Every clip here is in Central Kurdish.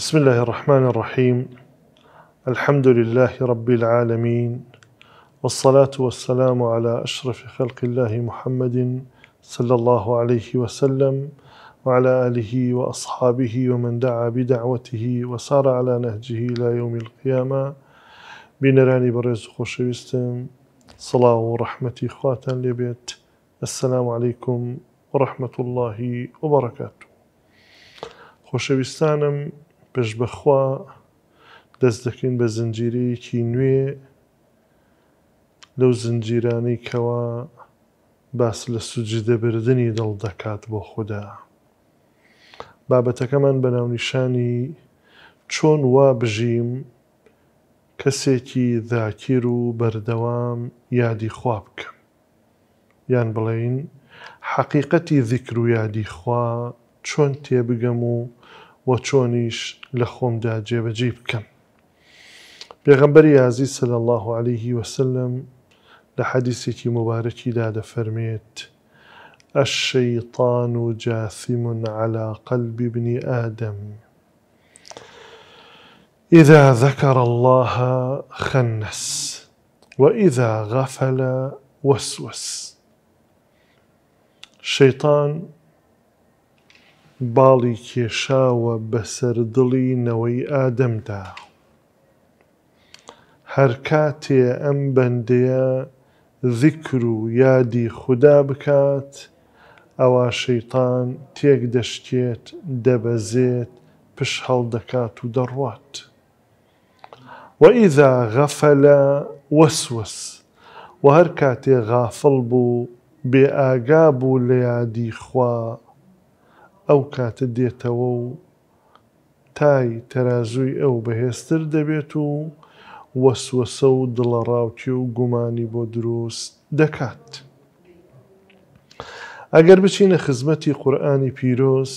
بسم الله الرحمن الرحيم الحمد لله رب العالمين والصلاة والسلام على أشرف خلق الله محمد صلى الله عليه وسلم وعلى آله وأصحابه ومن دعا بدعوته وسار على نهجه إلى يوم القيامة بنراني برز خوشويستم صلاة ورحمة خواتا لبيت السلام عليكم ورحمة الله وبركاته خوشويستانم پێش بەخوا دەست دەکەین بە زنجیرەیەکی نوێ لەو زنجیرانەی کەوا باس لە سوجدەبردننی دڵ دەکات بۆ خوددا. بابەتەکەمان بە ناونیشانی چۆن وا بژیم کەسێکی ذاکیر و بەردەوام یادی خواب بکەم. یان بڵین حقیقەتی ذیکر و یادی خوا چۆن تێبگەم و بۆ لخوم دا جیب جیب کم پیغمبری عزیز صلی الله عليه وسلم لە حەدیسێکی مبارەکیدا دەفەرمێت، الشیطان جاثم على قلب ابن آدم إذا ذكر الله خنس وإذا غفل وسوس شيطان باڵی کێشاوە بەسەر دڵینەوەی ئادەمدا. هەر کاتێ ئەم بەندەیە ذیکر و یادی خوددا بکات، ئەوە شەیتان تێک دەشتێت دەبەزێت پش هەڵدەکات و دەڕوات. وەئیدا غەفەلە وەسوس و هەر کاتێ غافڵ بوو بێ ئاگا بوو لە یادی خوا ئەو کاتە دێتەوە و تای تەرازووی ئەو بەهێستر دەبێت و وەسوەسە و دڵە ڕاوکی و گومانی بۆ دروست دەکات. ئەگەر بچینە خزمەتی قورآانی پیرۆز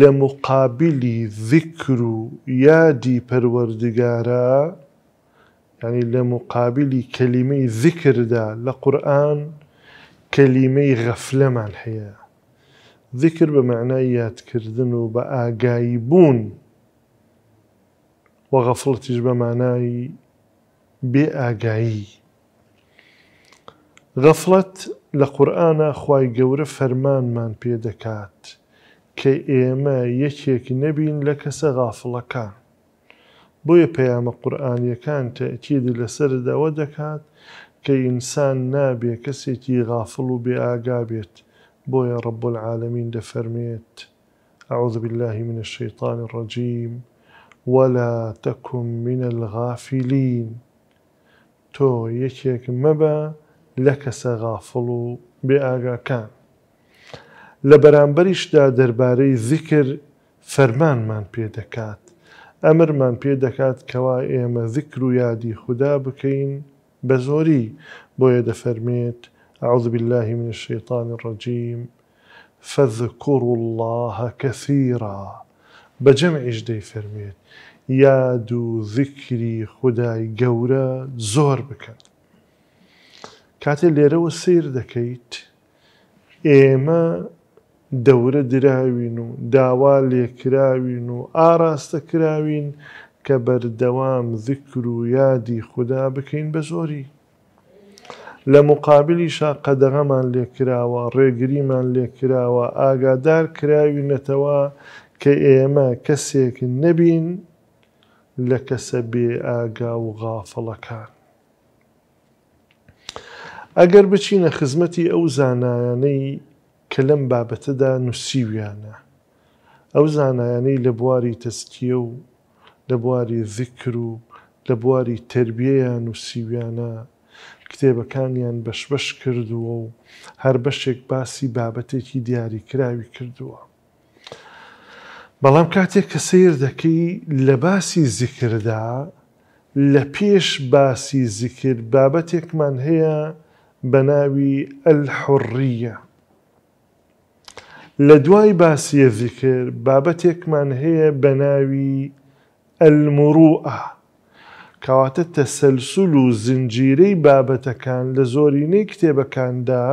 لە مقابلی ذیکر و یادی پەروەردگارە ینی لە مقابلی کەلیمەی ذیکردا لە قورآن کەلیمەی غەفلەمان هەیە. ذکر بە معنای یادکردن و بە ئاگایی بوون و غەفڵتیش بە مانایی بێ ئاگایی غەفڵەت لە قورآە خی گەورە فەرمانمان پێدەکات کە ئێمە یەکێکی نەبین لە کەسە غافڵەکان بۆیە پەیامە قورآانیەکان تەکیدی لەسەر دەوە دەکات کە ئینسان نابێ کەسێکی غافڵ و بێ ئاگا بێت بۆیە ڕب العالمین دەفەرمێت أعوذ بالله من الشيطان الرجيم ولا تكن من الغافلين تۆ یەکێک مەبە لە کەسە غافڵ و بێ ئاگاکان لە بەرامبەریشدا دەربارەی زیکر فەرمانمان پێدەکات ئەمرمان پێ دەکات کەوا ئێمە ذکر و یادی خوددا بکەین بە زۆری بۆیە دەفەرمێت أعوذ بالله من الشيطان الرجيم فاذكروا الله كثيرا بجمع جدي فرميت یاد ذكري خداي قورا گەورە بك بکەن. اللي لێرەوە سير دكيت ايما دورة دراوین و داوا لێکراوین و كبر دوام کە يادي خدا بكين بزوري لە مقابلیشا قەدەغەمان لێکراوە ڕێگریمان لێکراوە ئاگادار کراوینەتەوە کە ئێمە کەسێک نەبین لە کەسە بێ ئاگا و غافڵەکان. ئەگەر بچینە خزمەتی ئەو زانایانەی کە لەم بابەتەدا نووسیویانە. ئەو زانایانەی لە بواری تەستیە و لە بواری ذکر و لە بواری تربیەیان و سیویانە کتێبەکانیان بەشبش کردووە و هەر بەشێک باسی بابەتێکی دیاریکراوی کردووە. بەڵام کاتێک کە سیر دەکەی لە باسی زیکردا لە پێش باسی زیکر بابەتێکمان هەیە بە ناوی ئەلحڕە. لە دوای باسیە زیکر بابەتێکمان هەیە بە ناوی ئەلمڕوە. کەواتە تەسەلسول و زنجیرەی بابەتەکان لە زۆرینەی کتێبەکاندا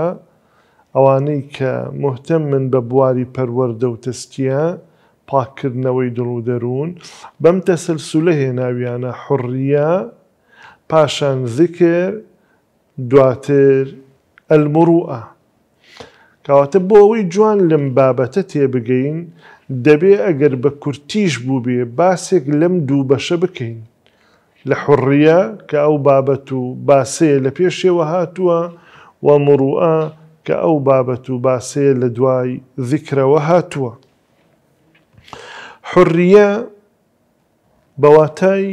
ئەوانەی کە محتەم من بە بواری پەروەەردە و تەستیە پاکردنەوەی دڵ و دەروون بەم تەسەلسولە هێناویانە حڕە پاشان زیکر دواتر ئەلمڕوە کەواتە بۆ ئەوەی جوان لەم بابەتە تێبگەین دەبێ ئەگەر بە کورتیش بوو بێ باسێک لەم دوو بەشە بکەین لە حڕیە کە ئەو بابەت و باسەیە لە پێشێوە هاتووە و مڕوعە کە ئەو بابەت و باسەیە لە دوای ذیکرەوە هاتووە. حڕیە بەواتای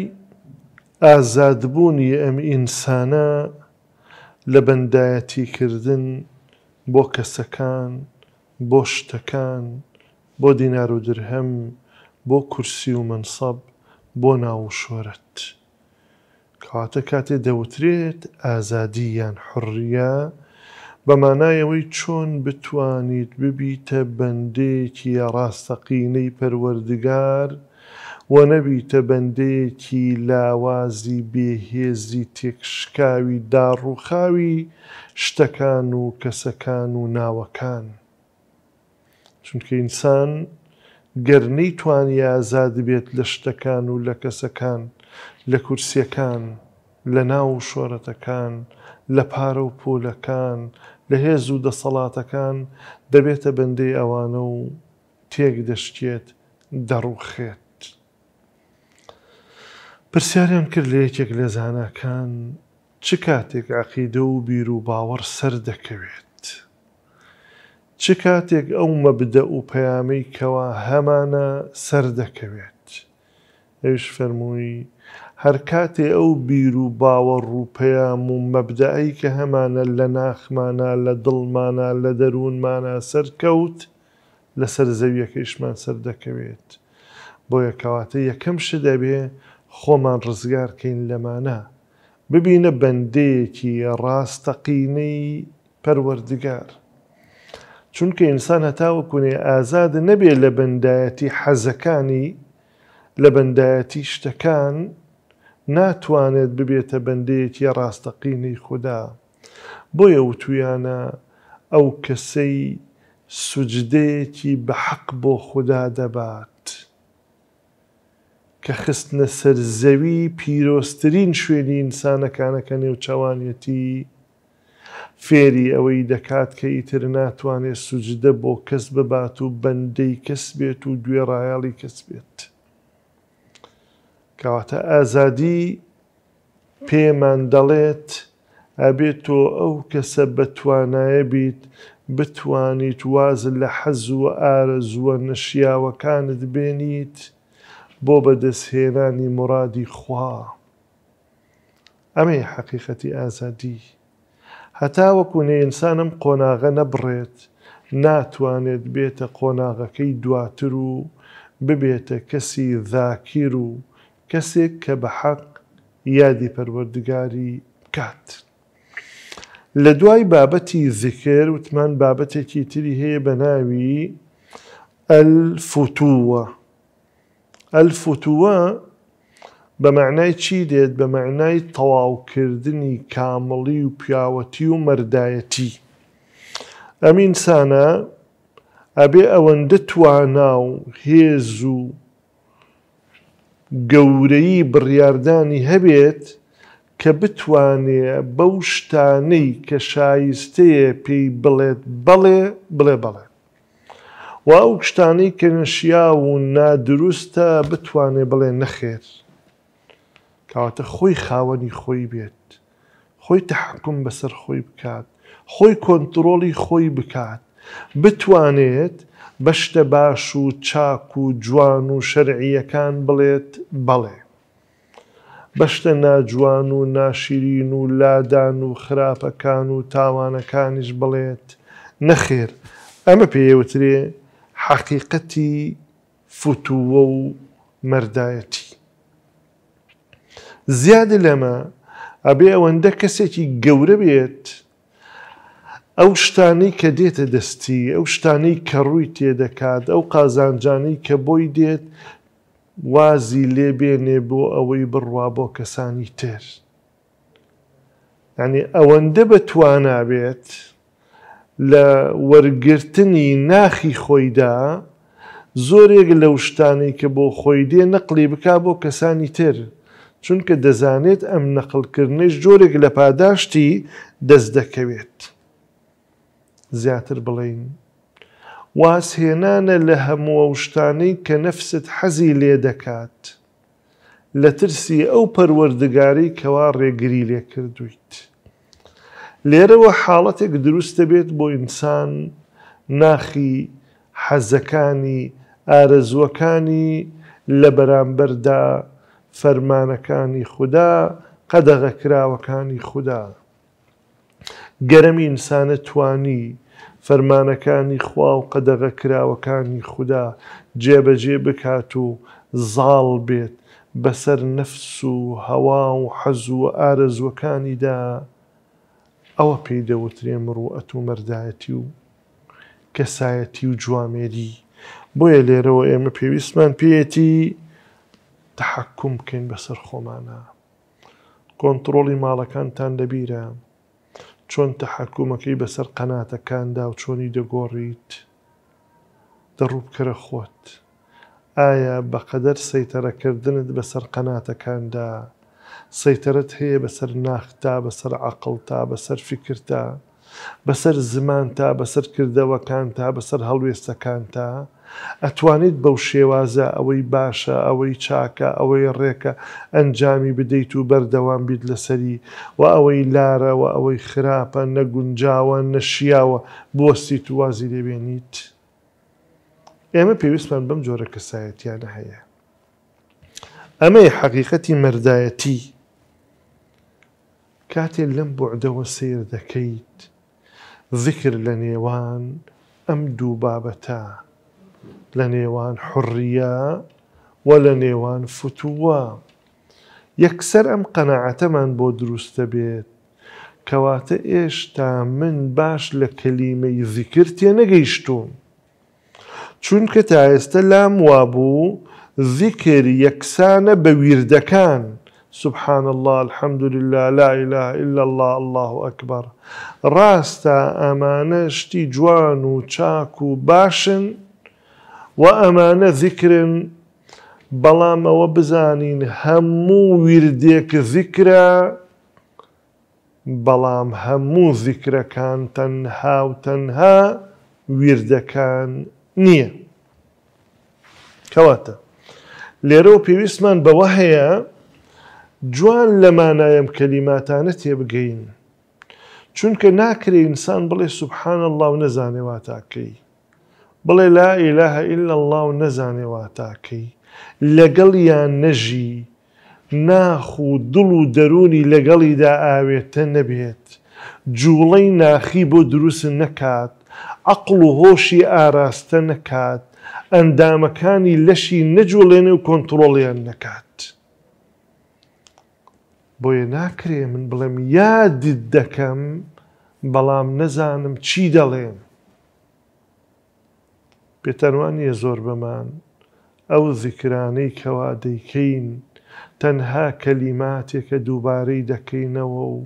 ئازادبوونی ئەم ئینسانە لە بەندایەتی کردن بۆ کەسەکان، بۆ شتەکان، بۆ دینار و درهەم، بۆ کورسی و منسەب بۆ ناوشۆرت. کەواتە کاتێ دەوترێت ئازادی یان حڕە بەمانایەوەی چۆن بتوانیت ببیتە بەندێکی ڕاستەقینەی پەروەردگار و نەبیتە بەندەیەکی لاوازی بێهێزی تێکشکاوی داڕووخاوی شتەکان و کەسەکان و ناوەکان چونکە ئینسان گەرنەی توانی ئازاد بێت لە شتەکان و لە کەسەکان لە کورسیەکان لە ناو شۆرەتەکان لە پارە و پۆلەکان لە هێز و دەسەڵاتەکان دەبێتە بەندەی ئەوانە و تێک دەشتێت دەڕوخێت. پرسیاریان کرد لە یەکێک لە زانەکان چ کاتێک عقیدە و بیر و باوەڕ سەر دەکەوێت. چ کاتێک ئەو مەبدە و پەیامەی کەوا هەمانە سەر دەکەوێت. ئەوش فەرمووی هەر کاتێ ئەو بیر و باوە ڕووپەیام و مەبدایی کە هەمانە لە ناخمانە لە دڵمانە لە دەروونمانە سەرکەوت لەسەر زەویەکەیشمان سەر دەکەوێت بۆ یەکەواتە یەکەم ش دەبێ خۆمان ڕزگارکەین لەمانە ببینە بەندەیەکی ڕاستەقینەی پەروەردگار. چونکە ئینسان هەتاوەکوێ ئازادە نەبێ لە بەندایەتی حەزەکانی لە بەندایەتی شتەکان ناتوانێت ببێتە بەندەیەکی ڕاستەقینەی خوددا بۆیە وتویانە ئەو کەسەی سوجدەیەکی بەحەق بۆ خوددا دەبات کە خستنە سەر زەوی پیرۆستترین شوێنی ئینسانەکانەکە نێوچەوانەتی فێری ئەوەی دەکات کە ئیتر ناتوانێت سوجدە بۆ کەس ببات و بەندەی کەس بێت و گوێڕایاڵی کەس بێت. کەواتە ئازادی پێمان دەڵێت ئەبێت تۆ ئەو کەسە بەتوانایە بیت بتوانیت وازن لە حەز و ئارەزووە نەشیاوەکانت بێنیت بۆ بەدەستهێنانی مرادی خوا ئەمەی حەقیقەتی ئازادی هەتا وەکو نەئینسانم قۆناغە نەبڕێت ناتوانێت بێتە قۆناغەکەی دواتر و ببێتە کەسی ذاکیر و کەسێک کە بە حەق یادی پەروەردگاری بکات. لە دوای بابەتی زیکر وتمان بابەتێکی تری هەیە بە ناوی ئەلفوتووە. ئەلفوتووە بە معنای چی دێت بە معنای تەواوکردنی کامەڵی و پیاوەتی و مەردایەتی. ئەمینسانە ئەبێ ئەوەندە توانا و هێز و گەورەی بڕاردانی هەبێت کە بتوانێ بەو شتانەی کە شایستەیە پێی بڵێت بەڵێ بڵێ بەڵێ. و ئەو شتانەی کە نەشیا و نادروستە بتوانێ بڵێ نەخێر. کاواتە خۆی خاوەنی خۆی بێت. خۆی تحکم بەسەر خۆی بکات، خۆی کۆنتترۆڵی خۆی بکات، بتوانێت، بەشتە باش و چاک و جوان و شەرعیەکان بڵێت بەڵێ. بەشتە ناجوان و ناشرین و لادان و خراپەکان و تاوانەکانیش بڵێت نەخێر ئەمە پێوترێ حەقیقەتی فتووە و مردایەتی. زیادە لەمە ئەبێ ئەوەندە کەسێکی گەورە بێت، ئەو شتانی کە دێتە دەستی ئەو شتانی کە ڕووی تێدەکات ئەو قازانجانی کە بۆی دێت وازی لێبێنێ بۆ ئەوەی بڕوا بۆ کەسانی تر ینی ئەوەندە بەتوانابێت لە وەرگرتنی ناخی خۆیدا زۆرێک لەو شتانی کە بۆ خۆی دێ نەقلی بک بۆ کەسانی تر چونکە دەزانێت ئەم نەقلکردنش جۆرێک لە پاداشتی دەست دەکەوێت. زیاتر بڵین واسهێنانە لە هەمووە شتانەی کە نەفست حەزی لێ دەکات لە ترسی ئەو پەروەردگاری کەوا ڕێگری لێ کردویت لێرەوە حاڵەتێک دروستە بێت بۆ ئینسان ناخی حەزەکانی ئارەزوەکانی لە بەرامبەردا فەرمانەکانی خوددا قەدەغەکراوەکانی خوددا گەرەمی ئینسانە توانی فەرمانەکانی خوا و قەدەغە کراوەکانی خوددا جێبەجێ بکات و زاڵ بێت بەسەر نەفس و هەوا و حەزوو ئارەزوەکانیدا ئەوە پێی دەوترێ مڕوەت و مەردایەتی و کەسایەتی و جوامێری بۆیە لێرەوە ئێمە پێویستمان پێەتی تحکم بکەین بەسەر خۆمانە کۆنتترۆڵی ماڵەکانتان لەبیرە چۆن تەحکوومەکەی بەسەر قەناتەکاندا و چۆنی دەگۆڕیت دەڕووبکەرە خۆت ئایا بەقەدەر سەیتەرەکردنت بەسەر قەناتەکاندا سەیتەرت هەیە بەسەر ناختا بەسەر عقلتا بەسەر فکرتا بەسەر زمان تا بەسەر کردەوەکان تا بەسەر هەڵوێستەکان تا ئەتوانیت بەو شێوازە ئەوەی باشە ئەوەی چاکە ئەوەی ڕێکە ئەنجامی بدەیت و بەردەوام بیت لەسەری و ئەوەی لارەوە ئەوەی خراپە نەگونجاوە نەشیاوە بۆستی تو وازی لێبێنیت ئێمە پێویستمان بەم جۆرە کەسایەتیانە هەیە ئەمەی حەقیقەتی مردایەتی کاتێ لەم بعدەوە سیر دەکەیت ذکر لە نێوان ئەم دوو بابەتە لە نێوان حڕە و لە نێوان فتووە یەکسەر ئەم قەنەعەتەمان بۆ دروستە بێت کەواتە ئێشتا من باش لە کەلیمەی زیکر تێ نەگەیشتوم چونکە تا ئێستا لام وابوو زیکر یەکسانە بە ویردەکان سبحان الله الحمد لله لا إله إلا الله الله أكبر ڕاستە ئەمانە شتی جوان و چاک و باشن و ئەمانە ذیکرن بەڵام ئەوە بزانین هەموو وردێکە ذیکرە بەڵام هەموو ذیکرەکان تەنها و تەنها وردەکان نییە. کەواتە لێرە و پێویستمان بەوە هەیە جوان لەمانایەم کەلیماتانە تێبگەین. چونکە ناکرێ ئینسان بڵێ سوبحان الله و نەزانێ واتاکەی. بڵێ لا ئیلهە ئللا الله و نەزانێوا تاکەی لەگەڵیان نەژی ناخ و دڵ و دەرونی لەگەڵیدا ئاوێتە نەبێت جوڵەی ناخی بۆ دروست نەکات عقل و هۆشی ئاراستە نەکات ئەندامەکانی لەشی نەجوڵێنێ و کۆنتترۆڵیان نەکات بۆیە ناکرێ من بڵێم یادت دەکەم بەڵام نەزانم چی دەڵێن پێتەروانیە زۆر بەمان ئەو زیکرانەی کەوا دەیکەین تەنها کەلیماتێکە دووبارەی دەکەینەوە و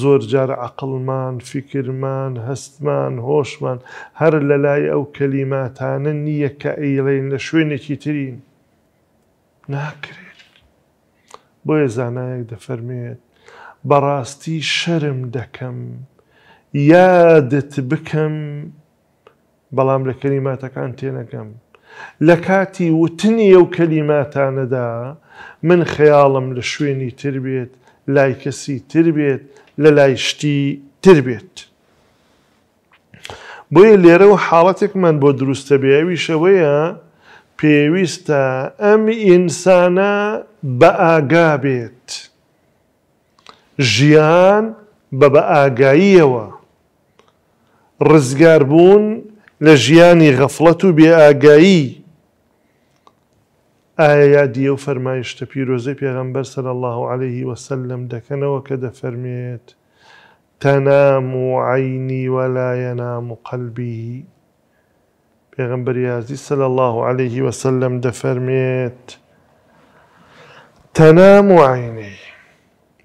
زۆر جار عقلمان فکرمان هەستمان هۆشمان هەر لە لای ئەو کەلیماتانە نییە کە ئەیڵێن لە شوێنێکی ترین ناکرێت بۆیە زانایەک دەفەرمێت بەڕاستی شەرم دەکەم یادت بکەم بەڵام لە کەلیماتەکان تێنەکەم لە کاتی وتنی ئەو کەلیماتانەدا من خەیاڵم لە شوێنی تر بێت لای کەسی تر بێت لە لای شتی تر بێت بۆیە لێرە و حاڵەتێکمان بۆ دروستە بێوی شەوەیە پێویستە ئەم ئینسانە بە ئاگا بێت ژیان بە بە ئاگاییەوە ڕزگاربوون لجياني غفلتو بآقائي آية بێئگایی ئایا یادیە و بيغنبر صلى الله عليه وسلم دكنا وكذا فرميت تنام عيني ولا ينام قلبي و يازي صلى الله عليه وسلم دفرميت تنام عيني عینی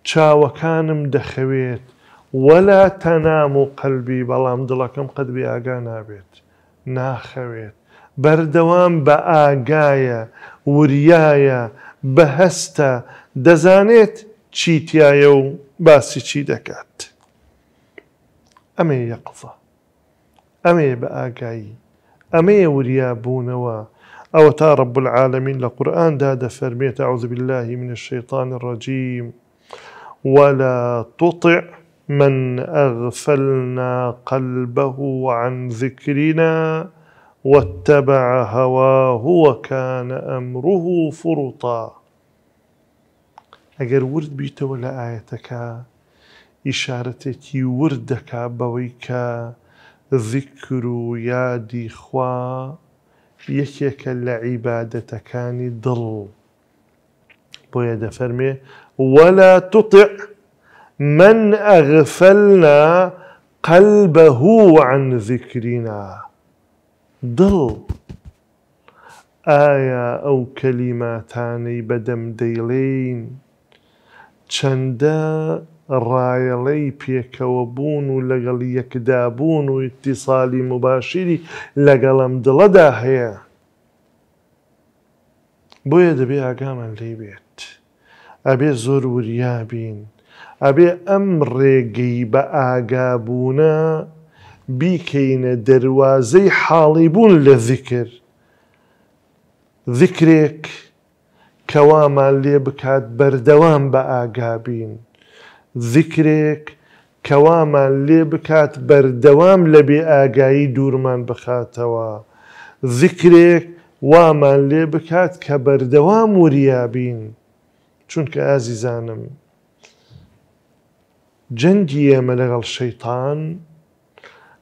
چاوەکانم دەخەوێت ولا تنام قلبي قەلبی مدلكم قد قەت بێ ناخەوێت بەردەوام بە ئاگایە وریایە بە هەستە دەزانێت چیتیایە و باسی چی دەکات ئەمێ یەقفە ئەمێ بە ئاگایی ئەمەیە وریا بوونەوە ئەوە تا ڕب العالمین لە قورآاندا دەفەرمێتە عوزبیللهی منە شەیطان ڕەجیم ولا تطع من اغفلنا قلبه عن ذكرنا واتبع هواه وكان امره فرطا ئەگەر ورد بيت ولا ايتك ئیشارەتێکی وردك بويك ذكر يا دي خوا يكيك لە كان ضل بويا فرمي ولا تطع من ئەغفلنا قەلبه عن ذکرینا دڵ ئایا ئەو کەلیماتانەی بەدەم دەیڵین چەندە ڕایەڵەی پێکەوە بوون و لەگەڵ یەکدابوون و ئیتیساالی مباشری لەگەڵم دڵەدا هەیە بۆیە دەبێ ئاگامان لێ بێت ئەبێ زۆر وریابین ئەبێ ئەم ڕێگەی بە ئاگابوونە بیکەینە دەواازەی حاڵی بوون لە ذیکر ذیکرێک کەوامان لێ بکات بەردەوام بە ئاگابین ذیکرێک کەوامان لێ بکات بەردەوام لە بێ ئاگایی دوورمان بخاتەوە ذیکرێک وامان لێ بکات کە بەردەوام وریابین چونکە ئازیزانم جەنگی ئێمە لەگەڵ شەیتان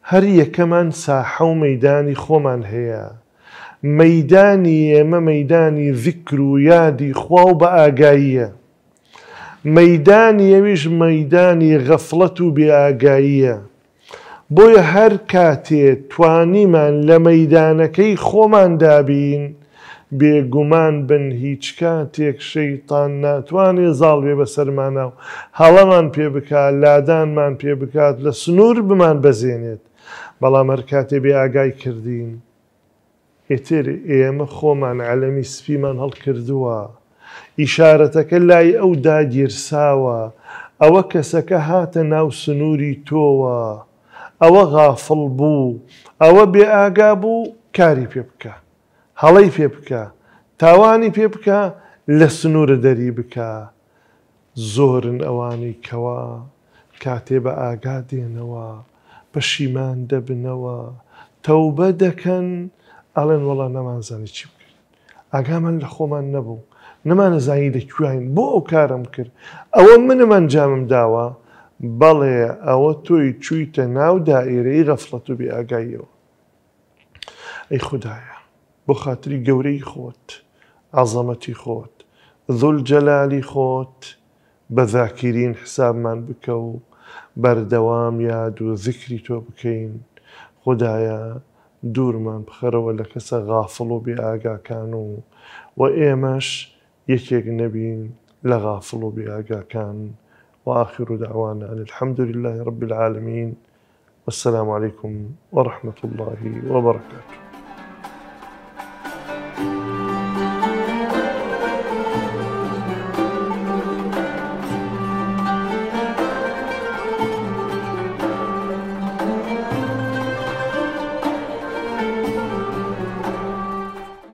هەر یەکەمان ساحە و مەدانی خۆمان هەیە مەدانی ئێمە مەدانی ذیکر و یادی خوا و بە ئاگاییە مەدانی ئەویش مەدانی غەفڵەت و بێئگاییە بۆیە هەر کاتێ توانیمان لە مەدانەکەی خۆمان دابین بێگومان بن هیچ کاتێک شەیتان ناتوانێ زاڵێ بە سەرمانە و هەڵەمان پێ بکات لادانمان پێ بکات لە سنوور بمان بەزێنێت بەڵام هەر کاتێ بێ ئاگای کردین ئێتر ئێمە خۆمان عەلەمی سپیمان هەڵکردووە ئیشارەتەکە لای ئەو داگیرساوە ئەوە کەسەکە هاتە ناو سنووری تۆوە ئەوە غافڵ بوو ئەوە بێ ئاگا بوو کاری پێ بکە هەڵی پێ بکە تاوانی پێ بکە لە سنوورە دەری بکە زۆرن ئەوانی کەوا کاتێ بە ئاگا دێنەوە پەشیمان دەبنەوە تەوبە دەکەن ئەڵێن وەڵا نەمانزانانی چی بکرد ئاگامان لە خۆمان نەبوو نەمانە زانی دەکوین بۆ ئەو کارم کرد ئەوە منەمان جامم داوە بەڵێ ئەوە تۆی چوویتە ناو دائێرەی غەفڵەت و بێ ئاگاییەوە ئەی خدایە بخاتري قوري خوت عظمتي خوت ذو الجلال خوت بذاكرين حساب من بكو بردوام ياد وذكري تو بكين خدايا دور من بخرا ولا كسا غافلو بآقا و بێ يكيق و لغافلو بآقا كان وآخر دعوانا أن الحمد لله رب العالمين والسلام عليكم ورحمة الله وبركاته